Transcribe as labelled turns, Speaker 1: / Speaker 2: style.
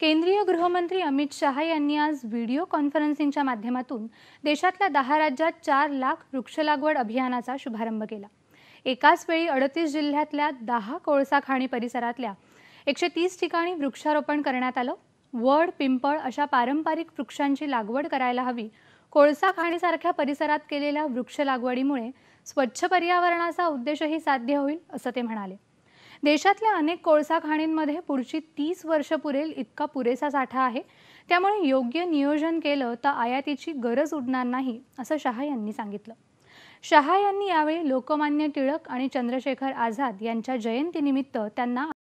Speaker 1: केंद्रीय गृहमंत्री अमित शहा यांनी आज व्हिडिओ कॉन्फरन्सिंगच्या माध्यमातून देशातल्या दहा राज्यात चार लाख वृक्ष लागवड अभियानाचा शुभारंभ केला एकाच वेळी अडतीस जिल्ह्यातल्या दहा कोळसा खाणी परिसरातल्या एकशे तीस ठिकाणी वृक्षारोपण करण्यात आलं वड पिंपळ अशा पारंपरिक वृक्षांची लागवड करायला हवी कोळसा खाणीसारख्या परिसरात केलेल्या वृक्ष लागवडीमुळे स्वच्छ पर्यावरणाचा उद्देशही साध्य होईल असं ते म्हणाले देशातल्या अनेक कोळसा खाणींमध्ये पुढची तीस वर्ष पुरेल इतका पुरेसा साठा आहे त्यामुळे योग्य नियोजन केलं तर आयातीची गरज उडणार नाही असं शहा यांनी सांगितलं शहा यांनी यावेळी लोकमान्य टिळक आणि चंद्रशेखर आझाद यांच्या जयंतीनिमित्त त्यांना